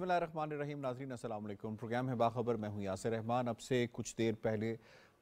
बसमिल रहीम नाजरीन असल प्रोग्राम है बाखबर मैं हूँ यासर रहमान अब से कुछ देर पहले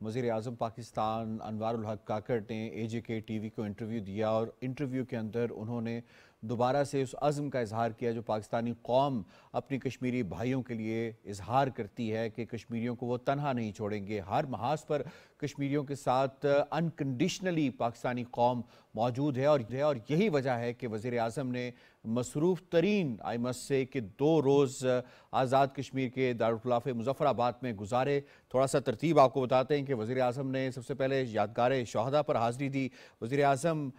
वज़ी अजम पाकिस्तान अनवारक काकड़ ने ए जे के टी वी को इंटरव्यू दिया और इंटरव्यू के अंदर उन्होंने दोबारा से उस अज़म का इजहार किया जो पाकिस्तानी कौम अपनी कश्मीरी भाइयों के लिए इजहार करती है कि कश्मीरियों को वो तनहा नहीं छोड़ेंगे हर महाज पर कश्मीरियों के साथ अनकंडीशनली पाकिस्तानी कौम मौजूद है और और यही वजह है कि वज़ी अजम ने मसरूफ़ तरीन आई मस से कि दो रोज़ आज़ाद कश्मीर के दारखिलाफ मुजफ़राबाद में गुजारे थोड़ा सा तरतीब आपको बताते हैं कि वज़र अजम ने सबसे पहले यादगार शहदा पर हाज़िरी दी वज़र अजम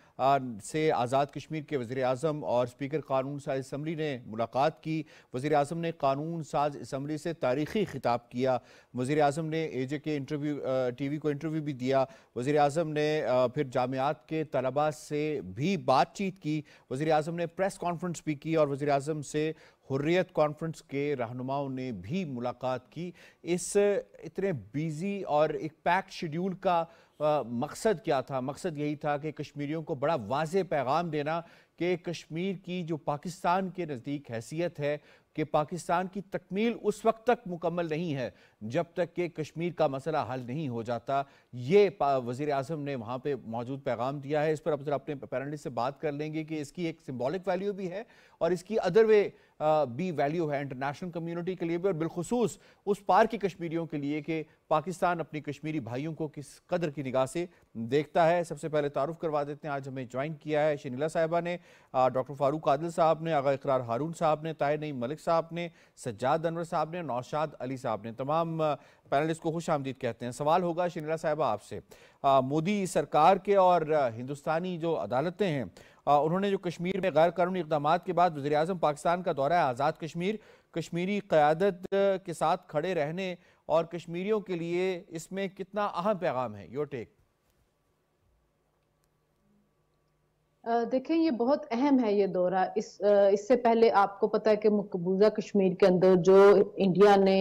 से आज़ाद कश्मीर के वज़र अजम अजम और स्पीकर कानून साज इसम्बली ने मुलाकात की वज़ी अजम ने कानून साज इसम्बली से तारीखी खिताब किया वज़ी अजम ने A J K interview T V को इंटरव्यू भी दिया वज़ी अजम ने फिर जामियात के तलबा से भी बातचीत की वज़ी अजम ने प्रेस कॉन्फ्रेंस भी की और वज़ी अजम से हुर्रियत कॉन्फ्रेंस के रहनुमाओं ने भी मुलाकात की इस इतने बिजी और एक पैक शेड्यूल का आ, मकसद क्या था मकसद यही था कि कश्मीरियों को बड़ा वाज पैगाम देना कि कश्मीर की जो पाकिस्तान के नज़दीक हैसियत है कि पाकिस्तान की तकमील उस वक्त तक मुकम्मल नहीं है जब तक कि कश्मीर का मसला हल नहीं हो जाता ये वज़ी अजम ने वहाँ पर मौजूद पैगाम दिया है इस पर अब जरा अपने पैरलिस्ट से बात कर लेंगे कि इसकी एक सिम्बॉलिक वैल्यू भी है और इसकी अदर वे भी वैल्यू है इंटरनेशनल कम्यूनिटी के लिए भी और बिलखसूस उस पार के कश्मीरियों के लिए कि पाकिस्तान अपनी कश्मीरी भाइयों को किस कदर की निगाह से देखता है सबसे पहले तारुफ करवा देते हैं आज हमें ज्वाइन किया है शनीला साहिबा ने डॉक्टर फारूक आदिल साहब ने आगा इकरार हारून साहब ने ताय नई मलिक साहब ने सज्जाद अनवर साहब ने नौशाद अली साहब ने तमाम पैनलिस्ट को खुश आमदीद कहते हैं सवाल होगा शनीला साहब आपसे मोदी सरकार के और हिंदुस्तानी जो अदालतें हैं आ, उन्होंने जो कश्मीर में गैर कानूनी इकदाम के बाद वजी अजम पाकिस्तान का दौरा आज़ाद कश्मीर कश्मीरी क़्यादत के साथ खड़े रहने और कश्मीरियों के लिए इसमें कितना अहम पैगाम है योर टेक देखें ये बहुत अहम है ये दौरा इस इससे पहले आपको पता है कि मकबूजा कश्मीर के अंदर जो इंडिया ने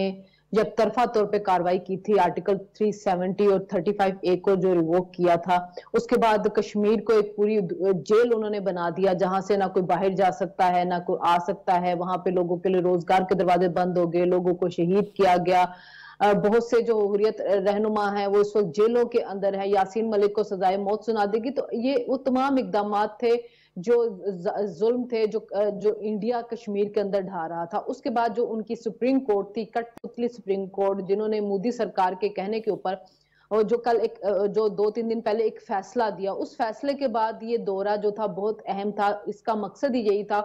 जब तरफा तौर पे कार्रवाई की थी आर्टिकल 370 और 35 ए को जो रिवोक किया था उसके बाद कश्मीर को एक पूरी जेल उन्होंने बना दिया जहां से ना कोई बाहर जा सकता है ना कोई आ सकता है वहां पे लोगों के लिए रोजगार के दरवाजे बंद हो गए लोगों को शहीद किया गया बहुत से जो हुरियत रहनुमा है वो इस वक्त जेलों के अंदर है यासीन मलिक को सजाए मौत सुना देगी तो ये वो तमाम इकदाम थे जो जुल्म थे जो जो इंडिया कश्मीर के अंदर ढा रहा था उसके बाद जो उनकी सुप्रीम कोर्ट थी कटपुतली सुप्रीम कोर्ट जिन्होंने मोदी सरकार के कहने के ऊपर और जो कल एक जो दो तीन दिन पहले एक फैसला दिया उस फैसले के बाद ये दौरा जो था बहुत अहम था इसका मकसद ही यही था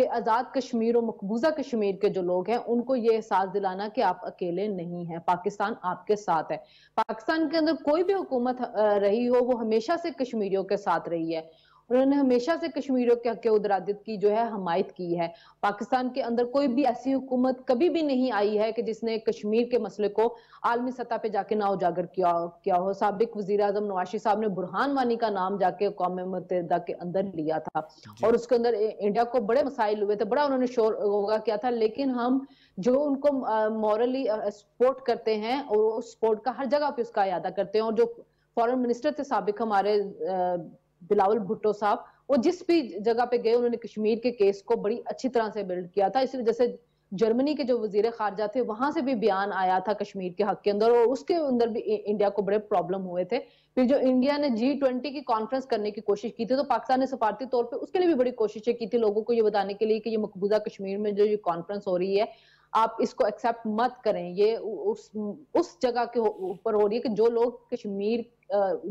कि आज़ाद कश्मीर और मकबूजा कश्मीर के जो लोग हैं उनको ये एहसास दिलाना कि आप अकेले नहीं हैं पाकिस्तान आपके साथ है पाकिस्तान के अंदर कोई भी हुकूमत रही हो वो हमेशा से कश्मीरियों के साथ रही है उन्होंने हमेशा से कश्मीरों के हक उदरादित की जो है हमायत की है पाकिस्तान के अंदर कोई भी ऐसी हुकूमत कभी भी नहीं आई है कि जिसने कश्मीर के मसले को आलमी सतह पर जाके ना उजागर किया किया हो सबक वजी अजम नवाशी साहब ने बुरहान वानी का नाम जाके कौम मुतहदा के अंदर लिया था और उसके अंदर इंडिया को बड़े मसाइल हुए थे बड़ा उन्होंने शोर होगा किया था लेकिन हम जो उनको मॉरली सपोर्ट करते हैं और उस सपोर्ट का हर जगह पे उसका अदा करते हैं और जो फॉरेन मिनिस्टर थे सबक हमारे बिलावल भुट्टो साहब वो जिस भी जगह पे गए उन्होंने कश्मीर के केस को बड़ी अच्छी तरह से बिल्ड किया था इस जैसे जर्मनी के जो वजीर खारजा थे वहां से भी बयान आया था कश्मीर के हक के अंदर और उसके अंदर भी इंडिया को बड़े प्रॉब्लम हुए थे फिर जो इंडिया ने जी ट्वेंटी की कॉन्फ्रेंस करने की कोशिश की थी तो पाकिस्तान ने सफारती तौर पर उसके लिए भी बड़ी कोशिशें की थी लोगों को ये बताने के लिए कि ये मकबूजा कश्मीर में जो ये कॉन्फ्रेंस हो रही है आप इसको एक्सेप्ट मत करें ये उस उस जगह के ऊपर हो रही है कि जो लोग कश्मीर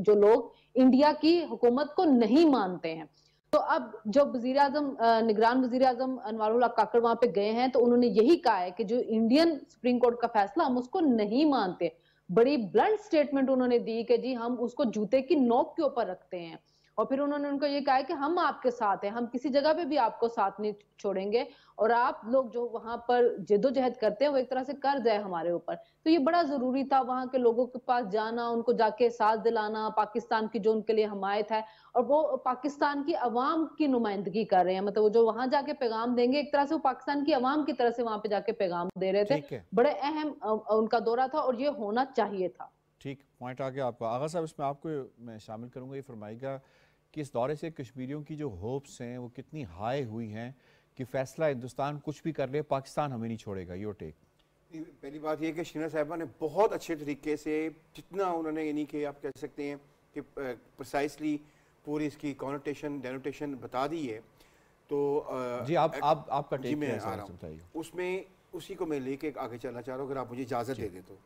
जो लोग इंडिया की हुकूमत को नहीं मानते हैं तो अब जो वजीर अजम निगरान वजीर अजम अनवर काकड़ वहां पे गए हैं तो उन्होंने यही कहा है कि जो इंडियन सुप्रीम कोर्ट का फैसला हम उसको नहीं मानते बड़ी ब्लंट स्टेटमेंट उन्होंने दी कि जी हम उसको जूते की नोक के ऊपर रखते हैं और फिर उन्होंने उनको ये कहा कि हम आपके साथ हैं हम किसी जगह पे भी आपको साथ नहीं छोड़ेंगे और आप लोग जो वहां पर जिदोजहद करते हैं वो एक तरह से कर्ज है हमारे ऊपर तो ये बड़ा जरूरी था वहां के लोगों के पास जाना उनको जाके साथ दिलाना पाकिस्तान की जो उनके लिए हमायत है और वो पाकिस्तान की अवाम की नुमाइंदगी कर रहे हैं मतलब वो जो वहां जाके पैगाम देंगे एक तरह से वो पाकिस्तान की अवाम की तरह से वहां पे जाके पैगाम दे रहे थे बड़े अहम उनका दौरा था और ये होना चाहिए था ठीक पॉइंट आ गया आपका आगा साहब इसमें आपको मैं शामिल करूंगा ये फरमाएगा कि इस दौरे से कश्मीरियों की जो होप्स हैं वो कितनी हाई हुई हैं कि फैसला हिंदुस्तान कुछ भी कर ले पाकिस्तान हमें नहीं छोड़ेगा योर टेक पहली बात यह कि शिना साहबा ने बहुत अच्छे तरीके से जितना उन्होंने यानी कि आप कह सकते हैं कि प्रसाइसली पूरी इसकी कॉनोटेशन डेनोटेशन बता दी है तो जी आप आप का टेक मैं आ रहा हूँ उसमें उसी को मैं लेके आगे चलना चाह रहा हूँ अगर आप मुझे इजाज़त दे दें तो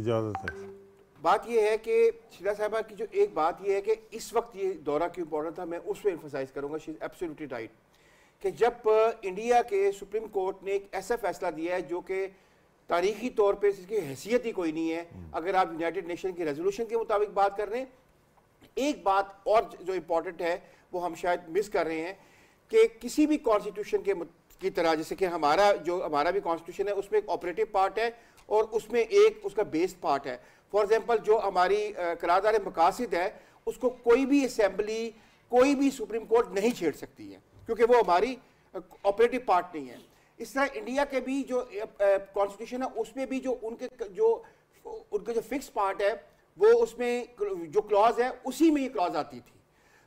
इजाज़त है बात यह है कि शीला साहबा की जो एक बात यह है कि इस वक्त ये दौरा क्यों इम्पोर्टेंट था मैं उस पर इंफोसाइज करूँगा शी इज़ एब्सोल्युटली राइट कि जब इंडिया के सुप्रीम कोर्ट ने एक ऐसा फैसला दिया है जो कि तारीखी तौर पर इसकी हैसियत ही कोई नहीं है हम्म। अगर आप यूनाइटेड नेशन की रेजोल्यूशन के मुताबिक बात कर रहे हैं एक बात और जो इम्पोर्टेंट है वो हम शायद मिस कर रहे हैं कि किसी भी कॉन्स्टिट्यूशन के की तरह जैसे कि हमारा जो हमारा भी कॉन्स्टिट्यूशन है उसमें एक ऑपरेटिव पार्ट है और उसमें एक उसका बेस्ड पार्ट है फॉर एग्जाम्पल जो हमारी करारदार मकासद है उसको कोई भी असम्बली कोई भी सुप्रीम कोर्ट नहीं छेड़ सकती है क्योंकि वो हमारी ऑपरेटिव पार्ट नहीं है इस तरह इंडिया के भी जो कॉन्स्टिट्यूशन है उसमें भी जो उनके जो उनका जो फिक्स पार्ट है वो उसमें जो क्लॉज है उसी में ये क्लॉज आती थी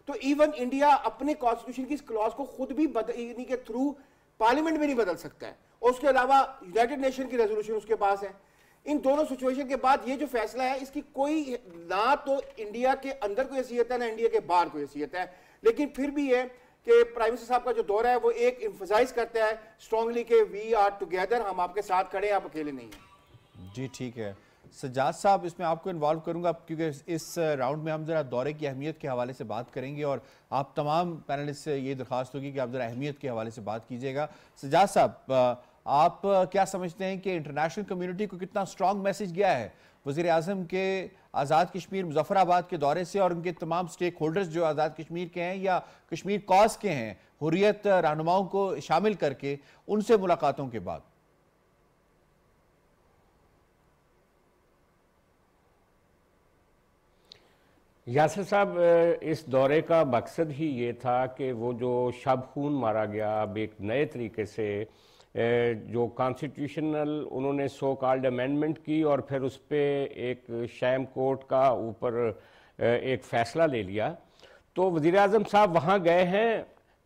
तो इवन इंडिया अपने कॉन्स्टिट्यूशन की इस क्लॉज को खुद भी बदलने के थ्रू पार्लियामेंट भी नहीं बदल सकता है उसके अलावा यूनाइटेड नेशन की रेजोल्यूशन उसके पास है इन दोनों सिचुएशन के बाद ये जो फैसला है इसकी कोई ना तो इंडिया के अंदर कोई हैसियत है ना इंडिया के बाहर कोई हैसियत है लेकिन फिर भी ये कि प्राइम मिनिस्टर साहब का जो दौरा है वो एक इम्फोसाइज करता है स्ट्रांगली के वी आर टुगेदर हम आपके साथ खड़े हैं आप अकेले नहीं हैं जी ठीक है सजाद साहब इसमें आपको इन्वॉल्व करूंगा क्योंकि इस राउंड में हम ज़रा दौरे की अहमियत के हवाले से बात करेंगे और आप तमाम पैनलिस्ट से ये दरख्वास्त होगी कि आप ज़रा अहमियत के हवाले से बात कीजिएगा सजाद साहब आप क्या समझते हैं कि इंटरनेशनल कम्युनिटी को कितना स्ट्रॉन्ग मैसेज गया है वजीर अजम के आज़ाद कश्मीर मुजफ्फराबाद के दौरे से और उनके तमाम स्टेक होल्डर्स जो आज़ाद कश्मीर के हैं या कश्मीर कॉज के हैं हुरियत रहनुमाओं को शामिल करके उनसे मुलाकातों के बाद यासर साहब इस दौरे का मकसद ही ये था कि वो जो शब खून मारा गया अब एक नए तरीके से जो कॉन्स्टिट्यूशनल उन्होंने सो कॉल्ड अमेंडमेंट की और फिर उस पर एक शैम कोर्ट का ऊपर एक फ़ैसला ले लिया तो वज़ी अजम साहब वहाँ गए हैं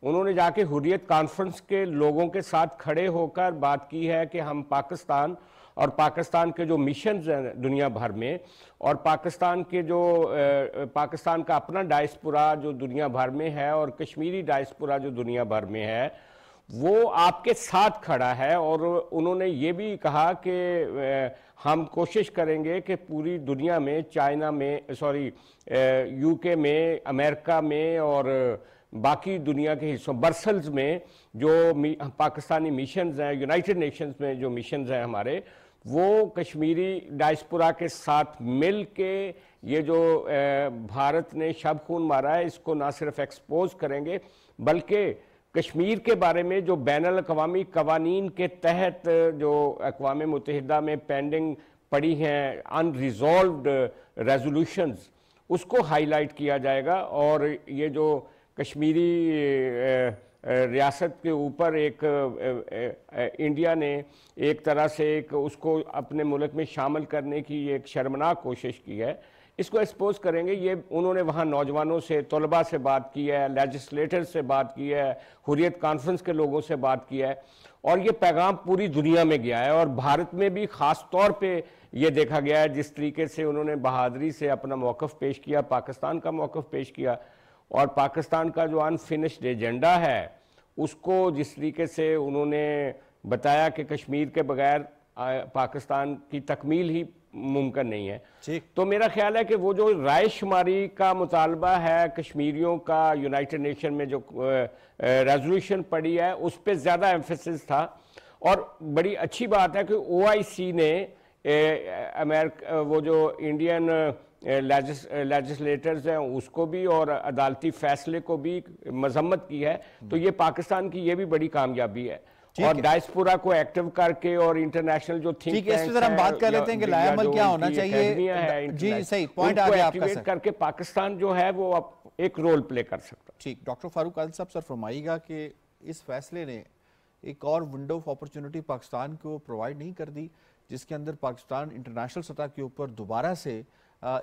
उन्होंने जाके हुरियत कॉन्फ्रेंस के लोगों के साथ खड़े होकर बात की है कि हम पाकिस्तान और पाकिस्तान के जो मिशन हैं दुनिया भर में और पाकिस्तान के जो पाकिस्तान का अपना डायस्पुरा जो दुनिया भर में है और कश्मीरी डायस्पुरा जो दुनिया भर में है वो आपके साथ खड़ा है और उन्होंने ये भी कहा कि हम कोशिश करेंगे कि पूरी दुनिया में चाइना में सॉरी यूके में अमेरिका में और बाकी दुनिया के हिस्सों बर्सल्स में जो पाकिस्तानी मिशन हैं यूनाइटेड नेशंस में जो मिशन हैं हमारे वो कश्मीरी डायस्पुरा के साथ मिल के ये जो भारत ने शब खून मारा है इसको ना सिर्फ एक्सपोज करेंगे बल्कि कश्मीर के बारे में जो बैन अवी कवानीन के तहत जो अकवा मुतहदा में पेंडिंग पड़ी हैं अनरिजॉल्व्ड रेजोल्यूशंस उसको हाईलाइट किया जाएगा और ये जो कश्मीरी रियासत के ऊपर एक इंडिया ने एक तरह से एक उसको अपने मुल्क में शामिल करने की एक शर्मनाक कोशिश की है इसको एक्सपोज करेंगे ये उन्होंने वहाँ नौजवानों से तलबा से बात की है लेजिस्लेटर से बात की है हुरियत कॉन्फ्रेंस के लोगों से बात की है और ये पैगाम पूरी दुनिया में गया है और भारत में भी ख़ास तौर पे ये देखा गया है जिस तरीके से उन्होंने बहादरी से अपना मौक़ पेश किया पाकिस्तान का मौक़ पेश किया और पाकिस्तान का जो अनफिनिश्ड एजेंडा है उसको जिस तरीके से उन्होंने बताया कि कश्मीर के बगैर पाकिस्तान की तकमील ही मुमकिन नहीं है तो मेरा ख्याल है कि वो जो रायशुमारी का मुतालबा है कश्मीरियों का यूनाइटेड नेशन में जो रेजोल्यूशन पड़ी है उस पर ज़्यादा एम्फेसिस था और बड़ी अच्छी बात है कि सी ने अमेरिका वो जो इंडियन लेजिस्लेटर्स हैं उसको भी और अदालती फैसले को भी मजम्मत की है तो ये पाकिस्तान की ये भी बड़ी कामयाबी है और डायस्पोरा को एक्टिव करके और इंटरनेशनल जो थी ठीक है हम बात कर लेते हैं कि लायामल क्या होना चाहिए जी सही पॉइंट आगे आपका सर करके पाकिस्तान जो है वो अब एक रोल प्ले कर सकता है ठीक डॉक्टर फारूक आल साहब सर फरमाइएगा कि इस फैसले ने एक और विंडो ऑफ अपॉर्चुनिटी पाकिस्तान को प्रोवाइड नहीं कर दी जिसके अंदर पाकिस्तान इंटरनेशनल सतह के ऊपर दोबारा से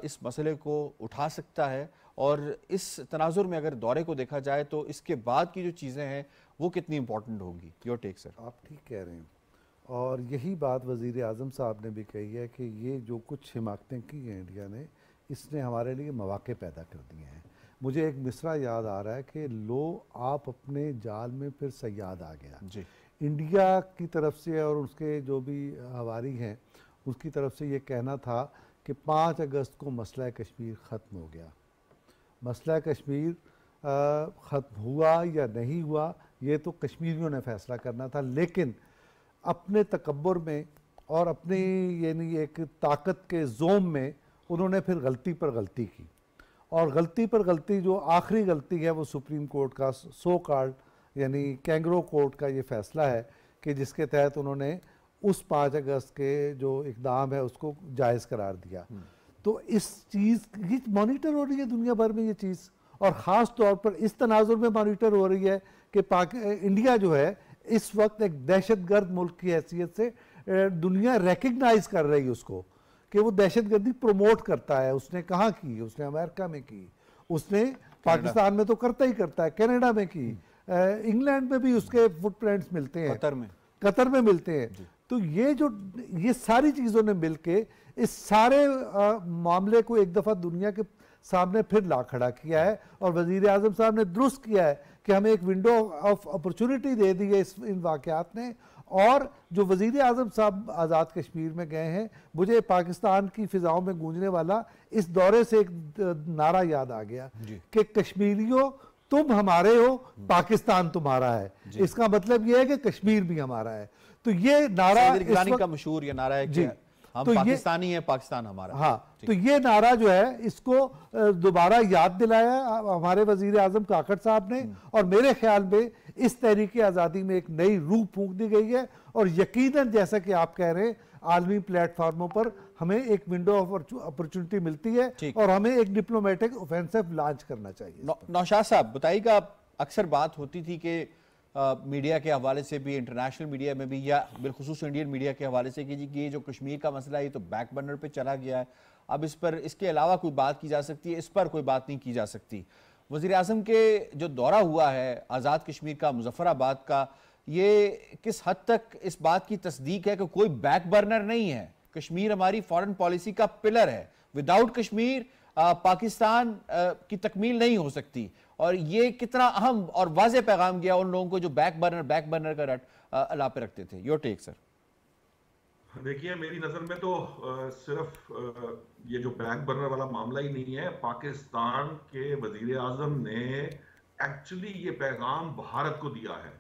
इस मसले को उठा सकता है और इस तनाजुर में अगर दौरे को देखा जाए तो इसके बाद की जो चीज़ें हैं वो कितनी इम्पोर्टेंट होंगी योर टेक सर आप ठीक कह रहे हैं और यही बात वज़ी अजम साहब ने भी कही है कि ये जो कुछ हिमाकतें की हैं इंडिया ने इसने हमारे लिए मौाक़े पैदा कर दिए हैं मुझे एक मिसरा याद आ रहा है कि लो आप अपने जाल में फिर सयाद आ गया जी इंडिया की तरफ से और उसके जो भी हवारी हैं उसकी तरफ से ये कहना था कि पाँच अगस्त को मसला कश्मीर ख़त्म हो गया मसला कश्मीर ख़त्म हुआ या नहीं हुआ ये तो कश्मीरियों ने फैसला करना था लेकिन अपने तकबर में और अपनी यानी एक ताकत के जोम में उन्होंने फिर गलती पर गलती की और गलती पर गलती जो आखिरी गलती है वो सुप्रीम कोर्ट का सो कार्ड यानी कैंगरो कोर्ट का ये फैसला है कि जिसके तहत उन्होंने उस पाँच अगस्त के जो इकदाम है उसको जायज़ करार दिया हम्म। तो इस चीज़ की मॉनिटर हो रही है दुनिया भर में ये चीज़ और ख़ास तौर पर इस तनाजुर में मॉनिटर हो रही है कि पाक इंडिया जो है इस वक्त एक दहशत गर्द मुल्क की हैसियत से दुनिया रेकग्नाइज कर रही है उसको कि वो दहशत गर्दी प्रमोट करता है उसने कहाँ की उसने अमेरिका में की उसने पाकिस्तान में तो करता ही करता है कैनेडा में की हम्म। इंग्लैंड में भी उसके फुटप्रिंट्स मिलते हैं कतर में कतर में मिलते हैं तो ये जो ये सारी चीज़ों ने मिल के इस सारे आ, मामले को एक दफ़ा दुनिया के सामने फिर ला खड़ा किया है और वजीर अजम साहब ने दुरुस्त किया है कि हमें एक विंडो ऑफ अपॉर्चुनिटी दे दी है इस इन वाक़ात ने और जो वजीर अजम साहब आज़ाद कश्मीर में गए हैं मुझे पाकिस्तान की फ़िज़ाओं में गूंजने वाला इस दौरे से एक नारा याद आ गया कि कश्मीरियों तुम हमारे हो पाकिस्तान तुम्हारा है इसका मतलब यह है कि कश्मीर भी हमारा है तो ये नारा का मशहूर ये नारा है जी हम तो पाकिस्तानी ये... है पाकिस्तान हमारा हाँ तो ये नारा जो है इसको दोबारा याद दिलाया हमारे वजीर आजम काकड़ साहब ने हम्म। और मेरे ख्याल में इस तहरीक आज़ादी में एक नई रूप फूक दी गई है और यकीनन जैसा कि आप कह रहे हैं आलमी प्लेटफॉर्मों पर हमें एक विंडो ऑफ अपॉर्चुनिटी मिलती है और हमें एक डिप्लोमेटिक ऑफेंसिव लॉन्च करना चाहिए नौशाद साहब बताइएगा अक्सर बात होती थी कि मीडिया के हवाले से भी इंटरनेशनल मीडिया में भी या बिलखसूस इंडियन मीडिया के हवाले से कि जी ये जो कश्मीर का मसला है ये तो बैक बर्नर पर चला गया है अब इस पर इसके अलावा कोई बात की जा सकती है इस पर कोई बात नहीं की जा सकती वज़ी अजम के जो दौरा हुआ है आज़ाद कश्मीर का मुजफ़राबाद का ये किस हद तक इस बात की तस्दीक है कि कोई बैक बर्नर नहीं है कश्मीर हमारी फ़ॉरन पॉलिसी का पिलर है विदाउट कश्मीर आ, पाकिस्तान आ, की तकमील नहीं हो सकती और ये कितना अहम और वाज पैगाम गया उन लोगों को जो बैक बर्नर बैक बर्नर का रट अला पे रखते थे योर टेक सर देखिए मेरी नज़र में तो आ, सिर्फ आ, ये जो बैक बर्नर वाला मामला ही नहीं है पाकिस्तान के वजीर आजम ने एक्चुअली ये पैगाम भारत को दिया है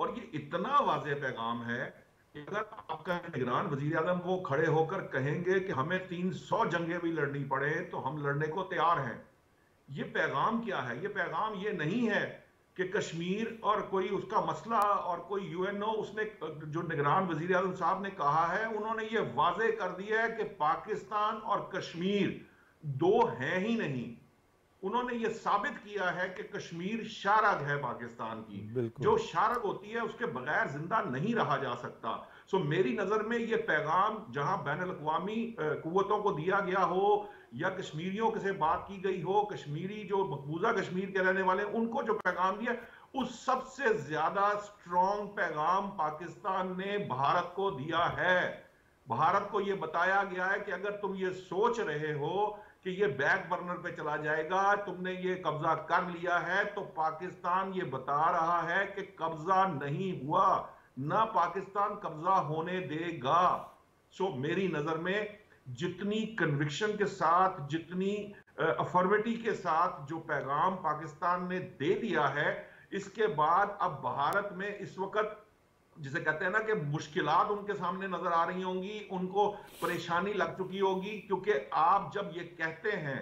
और ये इतना वाज पैगाम है कि अगर आपका निगरान वजीर आजम वो खड़े होकर कहेंगे कि हमें 300 जंगे भी लड़नी पड़े तो हम लड़ने को तैयार हैं ये पैगाम क्या है ये पैगाम ये नहीं है कि कश्मीर और कोई उसका मसला और कोई यूएनओ उसने जो निगरान वजीर अजम साहब ने कहा है उन्होंने ये वाजे कर दिया है कि पाकिस्तान और कश्मीर दो हैं ही नहीं उन्होंने ये साबित किया है कि कश्मीर शारग है पाकिस्तान की जो शारग होती है उसके बगैर जिंदा नहीं रहा जा सकता सो मेरी नजर में ये पैगाम जहां बैन अवी कुतों को दिया गया हो या कश्मीरियों से बात की गई हो कश्मीरी जो मकबूजा कश्मीर के रहने वाले उनको जो पैगाम दिया उस सबसे ज्यादा स्ट्रॉन्ग पैगाम पाकिस्तान ने भारत को दिया है भारत को यह बताया गया है कि अगर तुम ये सोच रहे हो कि ये बैक बर्नर पे चला जाएगा तुमने ये कब्जा कर लिया है तो पाकिस्तान ये बता रहा है कि कब्जा नहीं हुआ ना पाकिस्तान कब्जा होने देगा सो मेरी नजर में जितनी कन्विक्शन के साथ जितनी अफर्मिटी के साथ जो पैगाम पाकिस्तान ने दे दिया है इसके बाद अब भारत में इस वक्त जिसे कहते हैं ना कि मुश्किल उनके सामने नजर आ रही होंगी उनको परेशानी लग चुकी होगी क्योंकि आप जब ये कहते हैं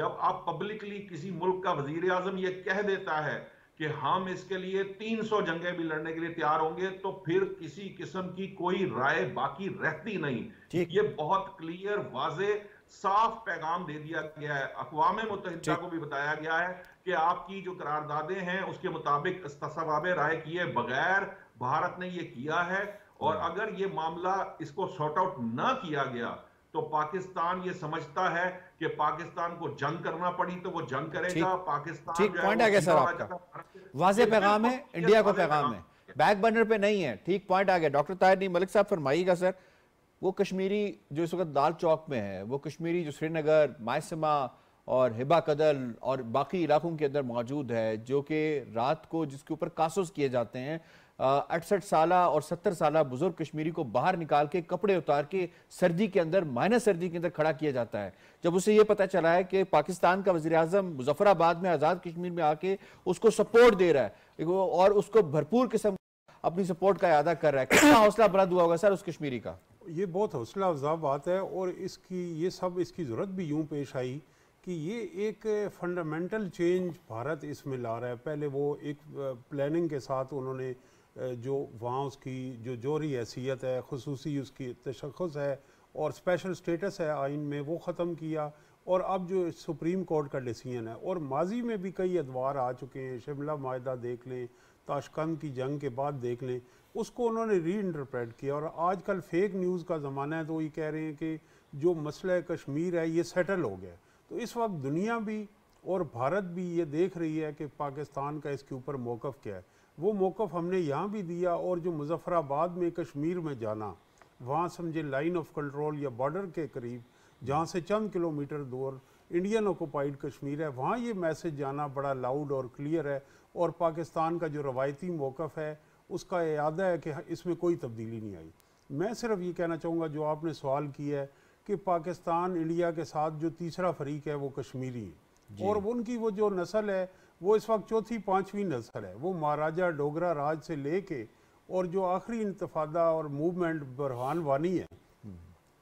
जब आप पब्लिकली किसी मुल्क का वजीर आजम ये कह देता है कि हम इसके लिए 300 जंगे भी लड़ने के लिए तैयार होंगे तो फिर किसी किस्म की कोई राय बाकी रहती नहीं ये बहुत क्लियर वाजे साफ पैगाम दे दिया गया है अकवाम मुतहदा को भी बताया गया है कि आपकी जो करारदादे हैं उसके मुताबिक राय किए बगैर भारत ने ये किया है और हम्म। अगर ये मामला इसको सॉर्ट आउट ना किया गया तो पाकिस्तान ये समझता है कि पाकिस्तान को जंग करना पड़ी तो वो जंग करेगा पाकिस्तान ठीक पॉइंट आ गया सर आपका वाजे पैगाम है इंडिया को पैगाम है बैक बर्नर पे नहीं है ठीक पॉइंट आ गया डॉक्टर ताहिर मलिक साहब फरमाइएगा सर वो कश्मीरी जो इस वक्त दाल चौक में है वो कश्मीरी जो श्रीनगर मायसमा और हिबा कदल और बाकी इलाकों के अंदर मौजूद है जो कि रात को जिसके ऊपर कासूस किए जाते हैं अड़सठ साल और सत्तर साल बुजुर्ग कश्मीरी को बाहर निकाल के कपड़े उतार के सर्दी के अंदर माइनस सर्दी के अंदर खड़ा किया जाता है जब उसे ये पता चला है कि पाकिस्तान का वजी अजम मुजफ्फराबाद में आज़ाद कश्मीर में आके उसको सपोर्ट दे रहा है और उसको भरपूर किस्म अपनी सपोर्ट का अदा कर रहा है कितना हौसला बुलंद हुआ होगा सर उस कश्मीरी का ये बहुत हौसला अफजा बात है और इसकी ये सब इसकी ज़रूरत भी यूं पेश आई कि ये एक फंडामेंटल चेंज भारत इसमें ला रहा है पहले वो एक प्लानिंग के साथ उन्होंने जो वहाँ उसकी जो जोरी हैसियत है खसूस उसकी तशखस है और स्पेशल स्टेटस है आइन में वो ख़त्म किया और अब जो सुप्रीम कोर्ट का डिसीजन है और माजी में भी कई अदवार आ चुके हैं शिमला माहा देख लें ताशकंद की जंग के बाद देख लें उसको उन्होंने री इंटरप्रेट किया और आजकल फेक न्यूज़ का ज़माना है तो ये कह रहे हैं कि जो मसला कश्मीर है ये सेटल हो गया तो इस वक्त दुनिया भी और भारत भी ये देख रही है कि पाकिस्तान का इसके ऊपर मौक़ क्या है वो मौक़ हमने यहाँ भी दिया और जो मुजफ़राबाद में कश्मीर में जाना वहाँ समझे लाइन ऑफ कंट्रोल या बॉर्डर के करीब जहाँ से चंद किलोमीटर दूर इंडियन ऑक्यूपाइड कश्मीर है वहाँ ये मैसेज जाना बड़ा लाउड और क्लियर है और पाकिस्तान का जो रवायती मौक़ है उसका अदा है कि इसमें कोई तब्दीली नहीं आई मैं सिर्फ ये कहना चाहूँगा जो आपने सवाल किया है कि पाकिस्तान इंडिया के साथ जो तीसरा फरीक है वो कश्मीरी है और उनकी वो जो नस्ल है वो इस वक्त चौथी पाँचवीं नस्ल है वो महाराजा डोगरा राज से ले के और जो आखिरी इंतफादा और मूवमेंट बरहान वानी है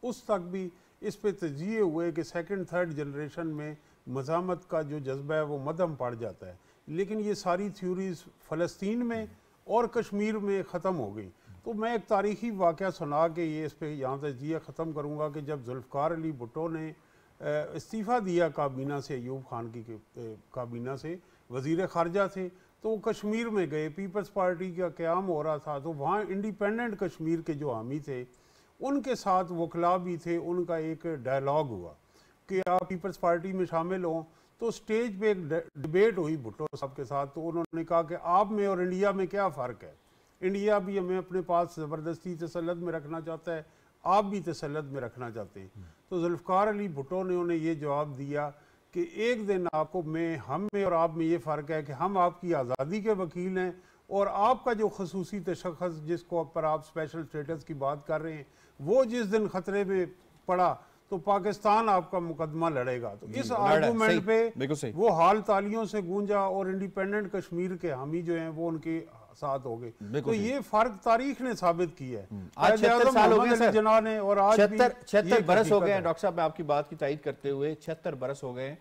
उस तक भी इस पर तजिए हुए कि सेकंड थर्ड जनरेशन में मजामत का जो जज्बा है वो मदम पड़ जाता है लेकिन ये सारी थ्योरीज फ़लस्तीन में और कश्मीर में ख़त्म हो गई तो मैं एक तारीखी वाक़ सुना के ये इस पर यहाँ तजिया ख़त्म करूँगा कि जब जुल्फ़ार अली भुटो ने इस्तीफ़ा दिया काबीना से यूब खान की काबीना से वजीर खारजा थे तो वो कश्मीर में गए पीपल्स पार्टी का क्याम हो रहा था तो वहाँ इंडिपेंडेंट कश्मीर के जो हामी थे उनके साथ वकला भी थे उनका एक डायलॉग हुआ कि आप पीपल्स पार्टी में शामिल हों तो स्टेज पे एक डिबेट हुई भुट्टो साहब के साथ तो उन्होंने कहा कि आप में और इंडिया में क्या फ़र्क है इंडिया भी हमें अपने पास ज़बरदस्ती तसलत में रखना चाहता है आप भी तसलत में रखना चाहते हैं तो जुल्फ़ार अली भुट्टो ने उन्हें ये जवाब दिया कि एक दिन आपको में हम में और आप में ये फ़र्क है कि हम आपकी आज़ादी के वकील हैं और आपका जो खसूस तशखस जिसको पर आप स्पेशल स्टेटस की बात कर रहे हैं वो जिस दिन ख़तरे में पड़ा तो पाकिस्तान आपका मुकदमा लड़ेगा तो इस आर्गूमेंट पे वो हाल तालियों से गूंजा और इंडिपेंडेंट कश्मीर के हामी जो हैं वो उनके साथ हो गए तो ये फर्क तारीख ने साबित किया है हम्म। आज छिहत्तर साल हो गए जना ने और आज छिहत्तर छिहत्तर बरस हो गए हैं डॉक्टर साहब मैं आपकी बात की तायद करते हुए छिहत्तर बरस हो गए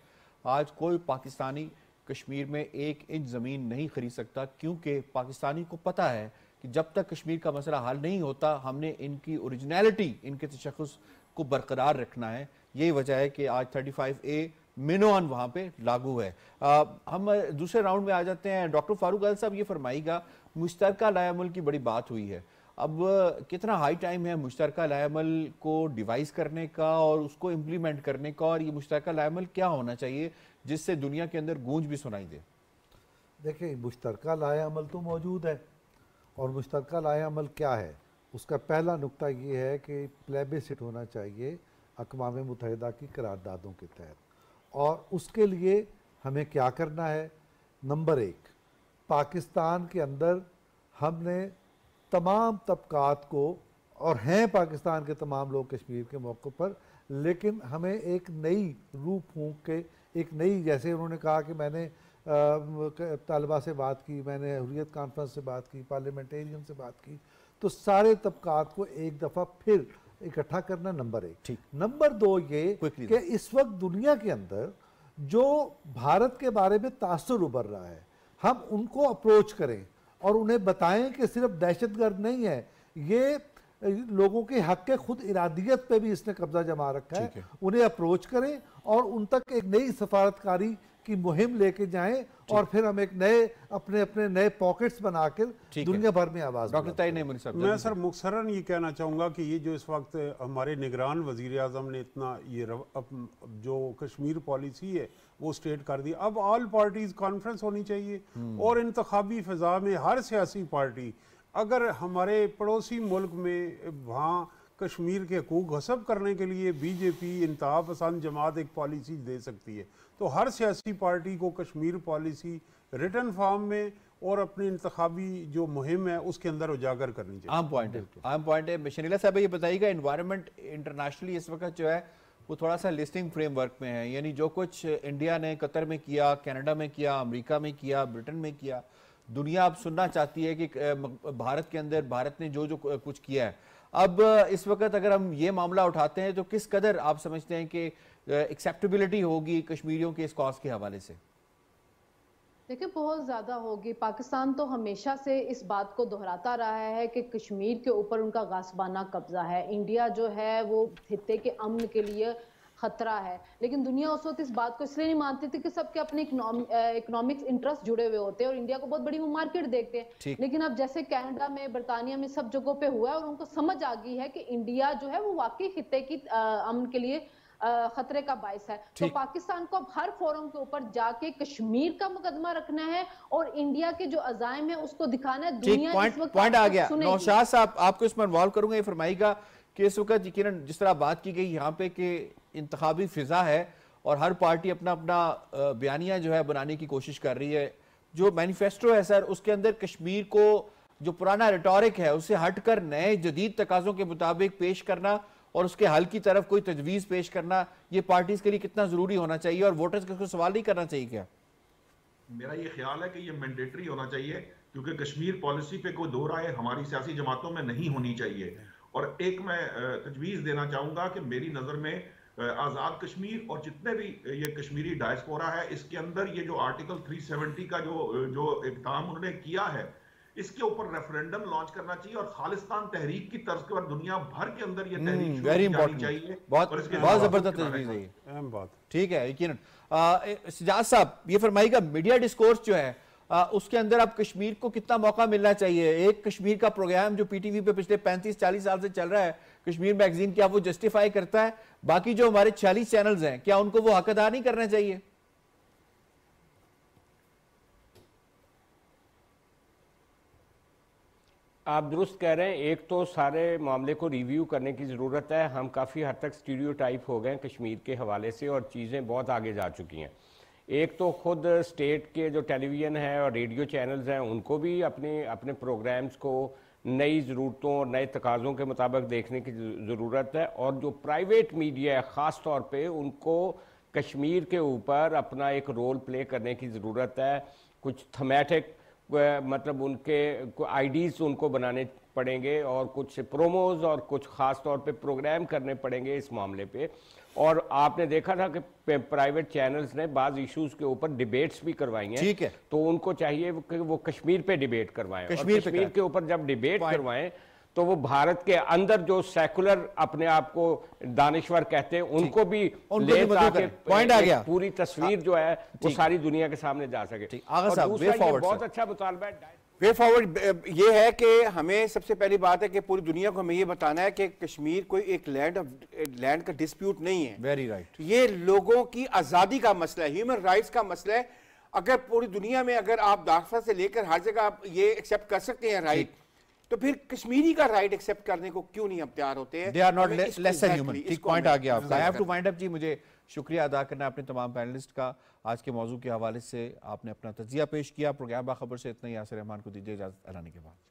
आज कोई पाकिस्तानी कश्मीर में एक इंच ज़मीन नहीं खरीद सकता क्योंकि पाकिस्तानी को पता है कि जब तक कश्मीर का मसला हल नहीं होता हमने इनकी ओरिजिनलिटी इनके तशखस को बरकरार रखना है यही वजह है कि आज 35 ए मिनोन वहाँ पे लागू है आ, हम दूसरे राउंड में आ जाते हैं डॉक्टर फारूक अल साहब ये फरमाएगा मुश्तरक लायामल की बड़ी बात हुई है अब कितना हाई टाइम है मुश्तर लायामल को डिवाइस करने का और उसको इम्प्लीमेंट करने का और ये मुश्तर लायामल क्या होना चाहिए जिससे दुनिया के अंदर गूंज भी सुनाई दे देखिए मुश्तरक लायामल तो मौजूद है और मुश्तरक लायामल क्या है उसका पहला नुकता ये है कि प्लेबिसट होना चाहिए अकवा मुतहदा की करारदादों के तहत और उसके लिए हमें क्या करना है नंबर एक पाकिस्तान के अंदर हमने तमाम तबकात को और हैं पाकिस्तान के तमाम लोग कश्मीर के मौक़े पर लेकिन हमें एक नई रूप फूँक के एक नई जैसे उन्होंने कहा कि मैंने तलबा से बात की मैंने हुरियत कॉन्फ्रेंस से बात की पार्लियामेंटेरियन से बात की तो सारे तबकात को एक दफ़ा फिर इकट्ठा करना नंबर एक ठीक नंबर दो ये कि इस वक्त दुनिया के अंदर जो भारत के बारे में तासर उभर रहा है हम उनको अप्रोच करें और उन्हें बताएं कि सिर्फ दहशतगर्द नहीं है ये लोगों के हक के खुद इरादियत पे भी इसने कब्जा जमा रखा है उन्हें अप्रोच करें और उन तक एक नई सफारतकारी की मुहिम लेके जाएं और फिर हम एक नए अपने अपने नए पॉकेट्स बनाकर दुनिया भर में आवाज मैं सर मुखसरन ये कहना चाहूँगा कि ये जो इस वक्त हमारे निगरान वजीर अजम ने इतना ये जो कश्मीर पॉलिसी है वो स्टेट कर दी अब ऑल पार्टीज कॉन्फ्रेंस होनी चाहिए हम्म। और इंतबी फिजा में हर सियासी पार्टी अगर हमारे पड़ोसी मुल्क में वहाँ कश्मीर के हकूक हसब करने के लिए बीजेपी इंतहा पसंद जमात एक पॉलिसी दे सकती है तो हर सियासी पार्टी को कश्मीर पॉलिसी रिटर्न फॉर्म में और अपनी इंतबी जो मुहिम है उसके अंदर उजागर करनी चाहिए आम पॉइंट है आम पॉइंट है शनीला साहब ये बताइएगा इन्वायरमेंट इंटरनेशनली इस वक्त जो है वो थोड़ा सा लिस्टिंग फ्रेमवर्क में है यानी जो कुछ इंडिया ने कतर में किया कनाडा में किया अमेरिका में किया ब्रिटेन में किया दुनिया अब सुनना चाहती है कि भारत के अंदर भारत ने जो जो कुछ किया है अब इस वक्त अगर हम ये मामला उठाते हैं तो किस कदर आप समझते हैं कि एक्सेप्टेबिलिटी होगी कश्मीरियों के इस कॉज के हवाले से देखिए बहुत ज़्यादा होगी पाकिस्तान तो हमेशा से इस बात को दोहराता रहा है कि कश्मीर के ऊपर उनका गासबाना कब्जा है इंडिया जो है वो खत्े के अमन के लिए ख़तरा है लेकिन दुनिया उस वक्त इस बात को इसलिए नहीं मानती थी कि सबके अपने इकोनॉमिक इंटरेस्ट जुड़े हुए होते हैं और इंडिया को बहुत बड़ी मार्केट देखते हैं लेकिन अब जैसे कैनेडा में बरतानिया में सब जगहों पे हुआ है और उनको समझ आ गई है कि इंडिया जो है वो वाकई खत्े की अमन के लिए खतरे का बायस है तो पाकिस्तान को अब हर फोरम के ऊपर जाके कश्मीर का मुकदमा रखना है और इंडिया के जो अजायम है उसको दिखाना है दुनिया पॉइंट आ गया नौशाद साहब आपको इसमें इन्वॉल्व करूंगा ये फरमाएगा कि इस वक्त यकीन जिस तरह बात की गई यहाँ पे कि इंतबी फिजा है और हर पार्टी अपना अपना बयानिया जो है बनाने की कोशिश कर रही है जो मैनिफेस्टो है सर उसके अंदर कश्मीर को जो पुराना रिटोरिक है उसे हटकर नए जदीद तकाजों के मुताबिक पेश करना और उसके हल की तरफ कोई तजवीज पेश करना ये पार्टीज के लिए कितना जरूरी होना चाहिए और वोटर्स को सवाल नहीं करना चाहिए क्या मेरा ये ख्याल है कि ये मैंडेटरी होना चाहिए क्योंकि कश्मीर पॉलिसी पे कोई दो राय हमारी सियासी जमातों में नहीं होनी चाहिए और एक मैं तजवीज़ देना चाहूंगा कि मेरी नज़र में आज़ाद कश्मीर और जितने भी ये कश्मीरी डायस्पोरा है इसके अंदर ये जो आर्टिकल 370 का जो जो इकदाम उन्होंने किया है इसके ऊपर रेफरेंडम लॉन्च करना चाहिए और खालिस्तान तहरीक की तर्ज के बाद दुनिया भर के अंदर ये वेरी इंपॉर्टेंट हम्म, चाहिए बहुत बहुत जबरदस्त तजवीज है ठीक है यकीन सजाद साहब ये फरमाइएगा मीडिया डिस्कोर्स जो है आ, उसके अंदर अब कश्मीर को कितना मौका मिलना चाहिए एक कश्मीर का प्रोग्राम जो पीटीवी पे पिछले 35-40 साल से चल रहा है कश्मीर मैगजीन क्या वो जस्टिफाई करता है बाकी जो हमारे 40 चैनल्स हैं क्या उनको वो हकदार नहीं करना चाहिए आप दुरुस्त कह रहे हैं एक तो सारे मामले को रिव्यू करने की ज़रूरत है हम काफ़ी हद तक स्टूडियो टाइप हो गए हैं कश्मीर के हवाले से और चीज़ें बहुत आगे जा चुकी हैं एक तो खुद स्टेट के जो टेलीविज़न है और रेडियो चैनल्स हैं उनको भी अपने अपने प्रोग्राम्स को नई ज़रूरतों और नए तकाज़ों के मुताबिक देखने की ज़रूरत है और जो प्राइवेट मीडिया है ख़ास तौर पर उनको कश्मीर के ऊपर अपना एक रोल प्ले करने की ज़रूरत है कुछ थमेटिक मतलब उनके आईडीज उनको बनाने पड़ेंगे और कुछ प्रोमोज और कुछ ख़ास तौर पे प्रोग्राम करने पड़ेंगे इस मामले पे और आपने देखा था कि प्राइवेट चैनल्स ने बाज इश्यूज के ऊपर डिबेट्स भी करवाई हैं ठीक है तो उनको चाहिए कि वो कश्मीर पे डिबेट करवाएं कश्मीर, और कश्मीर के ऊपर जब डिबेट करवाएं तो वो भारत के अंदर जो सेकुलर अपने आप को दानिश्वर कहते हैं उनको भी ले पॉइंट आ गया पूरी तस्वीर हाँ। जो है वो सारी दुनिया के सामने जा सके बहुत अच्छा मुतालबा है वे फॉरवर्ड ये है कि हमें सबसे पहली बात है कि पूरी दुनिया को हमें ये बताना है कि कश्मीर कोई एक लैंड लैंड का डिस्प्यूट नहीं है वेरी राइट right. ये लोगों की आज़ादी का मसला है ह्यूमन राइट्स का मसला है अगर पूरी दुनिया में अगर आप दाखला से लेकर हर जगह आप ये एक्सेप्ट कर सकते हैं राइट right, तो फिर कश्मीरी का राइट एक्सेप्ट करने को क्यों नहीं हम तैयार होते हैं they are not lesser human ठीक पॉइंट आ गया आपका I have to wind up जी मुझे शुक्रिया अदा करना अपने तमाम पैनलिस्ट का आज के मौजू के हवाले से आपने अपना तजिया पेश किया प्रोग्राम बाखबर से इतना ही यासर रहमान को दीजिए इजाजत अलाने के बाद